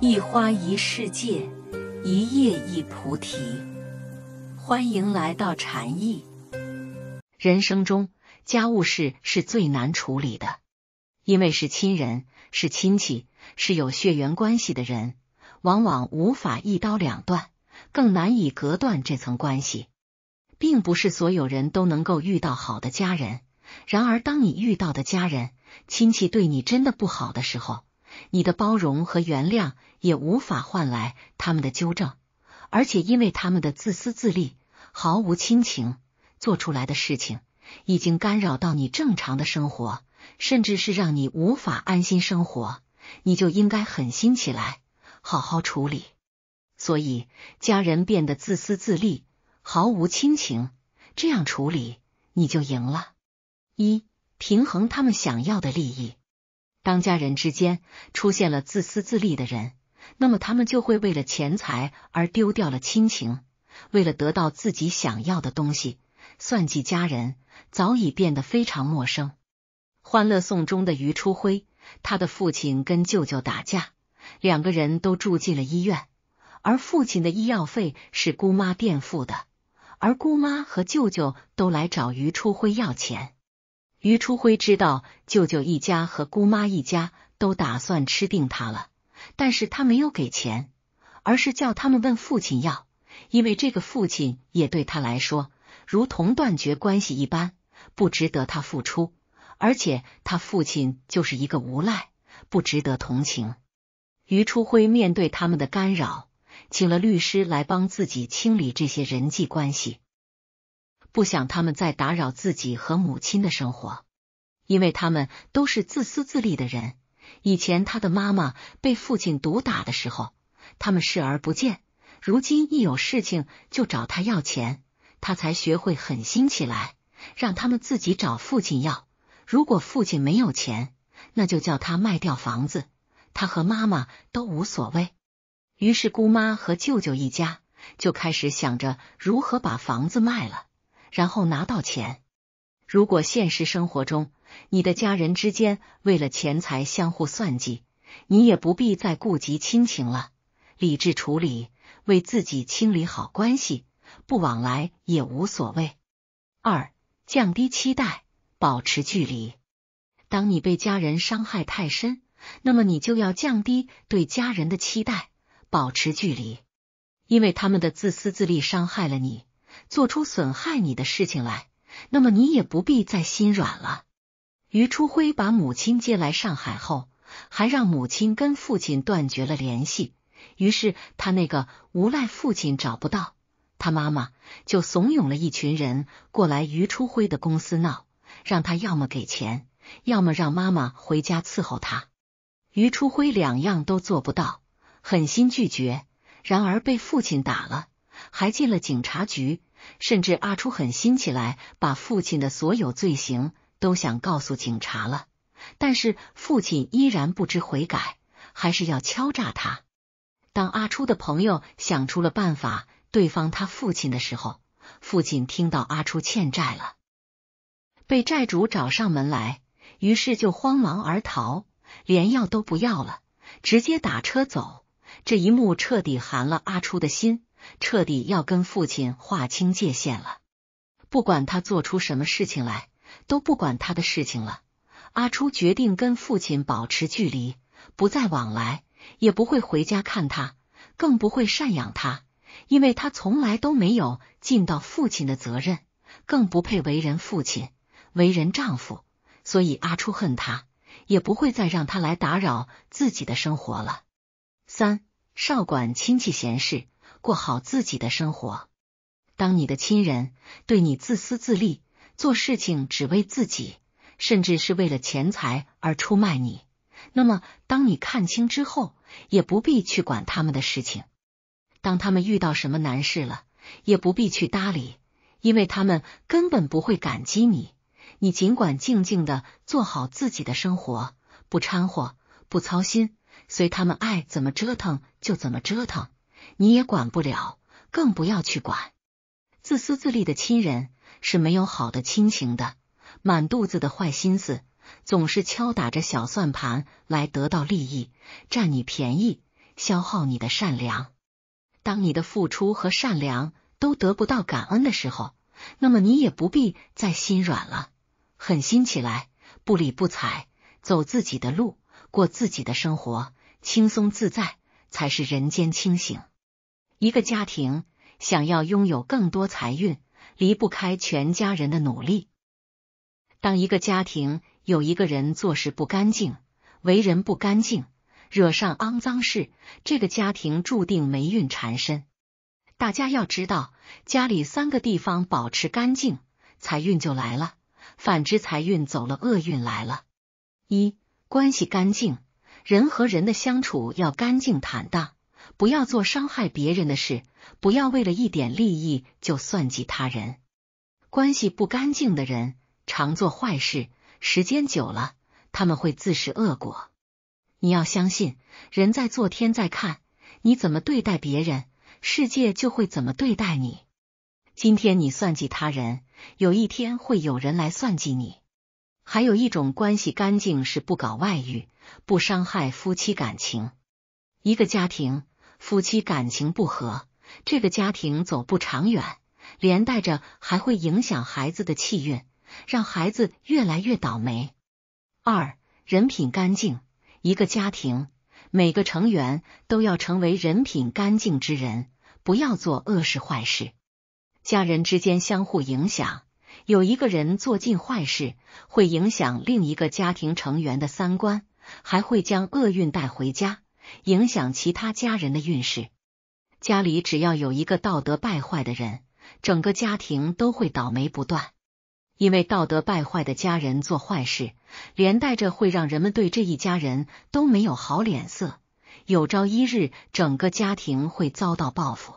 一花一世界，一叶一菩提。欢迎来到禅意。人生中，家务事是最难处理的，因为是亲人，是亲戚，是有血缘关系的人，往往无法一刀两断，更难以隔断这层关系。并不是所有人都能够遇到好的家人，然而当你遇到的家人、亲戚对你真的不好的时候。你的包容和原谅也无法换来他们的纠正，而且因为他们的自私自利、毫无亲情，做出来的事情已经干扰到你正常的生活，甚至是让你无法安心生活，你就应该狠心起来，好好处理。所以，家人变得自私自利、毫无亲情，这样处理你就赢了。一平衡他们想要的利益。当家人之间出现了自私自利的人，那么他们就会为了钱财而丢掉了亲情，为了得到自己想要的东西，算计家人，早已变得非常陌生。《欢乐颂》中的余初辉，他的父亲跟舅舅打架，两个人都住进了医院，而父亲的医药费是姑妈垫付的，而姑妈和舅舅都来找余初辉要钱。于初辉知道舅舅一家和姑妈一家都打算吃定他了，但是他没有给钱，而是叫他们问父亲要，因为这个父亲也对他来说如同断绝关系一般，不值得他付出，而且他父亲就是一个无赖，不值得同情。于初辉面对他们的干扰，请了律师来帮自己清理这些人际关系。不想他们再打扰自己和母亲的生活，因为他们都是自私自利的人。以前他的妈妈被父亲毒打的时候，他们视而不见；如今一有事情就找他要钱，他才学会狠心起来，让他们自己找父亲要。如果父亲没有钱，那就叫他卖掉房子，他和妈妈都无所谓。于是姑妈和舅舅一家就开始想着如何把房子卖了。然后拿到钱。如果现实生活中你的家人之间为了钱财相互算计，你也不必再顾及亲情了，理智处理，为自己清理好关系，不往来也无所谓。二、降低期待，保持距离。当你被家人伤害太深，那么你就要降低对家人的期待，保持距离，因为他们的自私自利伤害了你。做出损害你的事情来，那么你也不必再心软了。于初辉把母亲接来上海后，还让母亲跟父亲断绝了联系。于是他那个无赖父亲找不到他妈妈，就怂恿了一群人过来于初辉的公司闹，让他要么给钱，要么让妈妈回家伺候他。于初辉两样都做不到，狠心拒绝，然而被父亲打了。还进了警察局，甚至阿初狠心起来，把父亲的所有罪行都想告诉警察了。但是父亲依然不知悔改，还是要敲诈他。当阿初的朋友想出了办法对方他父亲的时候，父亲听到阿初欠债了，被债主找上门来，于是就慌忙而逃，连药都不要了，直接打车走。这一幕彻底寒了阿初的心。彻底要跟父亲划清界限了，不管他做出什么事情来，都不管他的事情了。阿初决定跟父亲保持距离，不再往来，也不会回家看他，更不会赡养他，因为他从来都没有尽到父亲的责任，更不配为人父亲、为人丈夫。所以阿初恨他，也不会再让他来打扰自己的生活了。三少管亲戚闲事。过好自己的生活。当你的亲人对你自私自利，做事情只为自己，甚至是为了钱财而出卖你，那么当你看清之后，也不必去管他们的事情。当他们遇到什么难事了，也不必去搭理，因为他们根本不会感激你。你尽管静静的做好自己的生活，不掺和，不操心，随他们爱怎么折腾就怎么折腾。你也管不了，更不要去管。自私自利的亲人是没有好的亲情的，满肚子的坏心思，总是敲打着小算盘来得到利益，占你便宜，消耗你的善良。当你的付出和善良都得不到感恩的时候，那么你也不必再心软了，狠心起来，不理不睬，走自己的路，过自己的生活，轻松自在才是人间清醒。一个家庭想要拥有更多财运，离不开全家人的努力。当一个家庭有一个人做事不干净，为人不干净，惹上肮脏事，这个家庭注定霉运缠身。大家要知道，家里三个地方保持干净，财运就来了；反之，财运走了，厄运来了。一、关系干净，人和人的相处要干净坦荡。不要做伤害别人的事，不要为了一点利益就算计他人。关系不干净的人常做坏事，时间久了他们会自食恶果。你要相信，人在做，天在看。你怎么对待别人，世界就会怎么对待你。今天你算计他人，有一天会有人来算计你。还有一种关系干净是不搞外遇，不伤害夫妻感情。一个家庭。夫妻感情不和，这个家庭走不长远，连带着还会影响孩子的气运，让孩子越来越倒霉。二，人品干净，一个家庭每个成员都要成为人品干净之人，不要做恶事坏事。家人之间相互影响，有一个人做尽坏事，会影响另一个家庭成员的三观，还会将厄运带回家。影响其他家人的运势。家里只要有一个道德败坏的人，整个家庭都会倒霉不断。因为道德败坏的家人做坏事，连带着会让人们对这一家人都没有好脸色。有朝一日，整个家庭会遭到报复。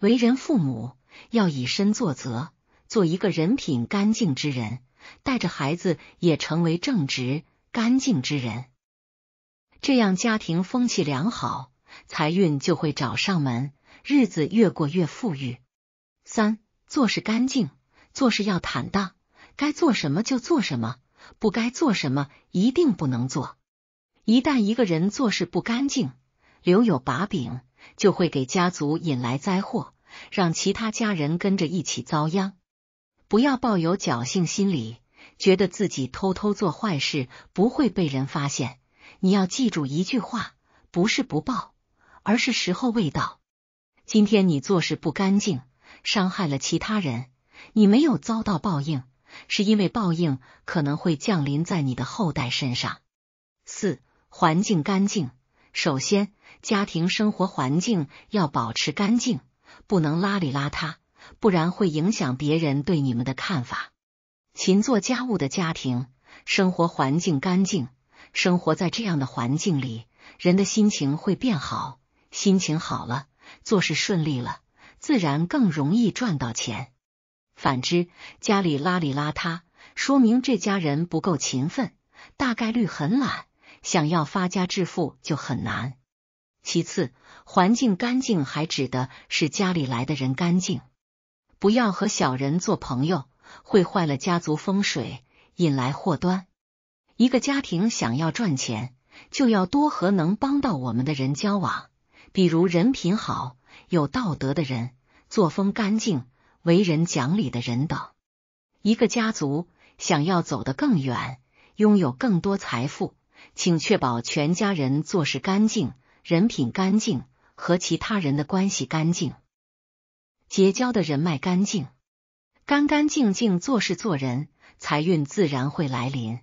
为人父母，要以身作则，做一个人品干净之人，带着孩子也成为正直干净之人。这样家庭风气良好，财运就会找上门，日子越过越富裕。三做事干净，做事要坦荡，该做什么就做什么，不该做什么一定不能做。一旦一个人做事不干净，留有把柄，就会给家族引来灾祸，让其他家人跟着一起遭殃。不要抱有侥幸心理，觉得自己偷偷做坏事不会被人发现。你要记住一句话，不是不报，而是时候未到。今天你做事不干净，伤害了其他人，你没有遭到报应，是因为报应可能会降临在你的后代身上。四、环境干净，首先家庭生活环境要保持干净，不能邋里邋遢，不然会影响别人对你们的看法。勤做家务的家庭，生活环境干净。生活在这样的环境里，人的心情会变好，心情好了，做事顺利了，自然更容易赚到钱。反之，家里邋里邋遢，说明这家人不够勤奋，大概率很懒，想要发家致富就很难。其次，环境干净，还指的是家里来的人干净，不要和小人做朋友，会坏了家族风水，引来祸端。一个家庭想要赚钱，就要多和能帮到我们的人交往，比如人品好、有道德的人，作风干净、为人讲理的人等。一个家族想要走得更远，拥有更多财富，请确保全家人做事干净、人品干净、和其他人的关系干净、结交的人脉干净，干干净净做事做人，财运自然会来临。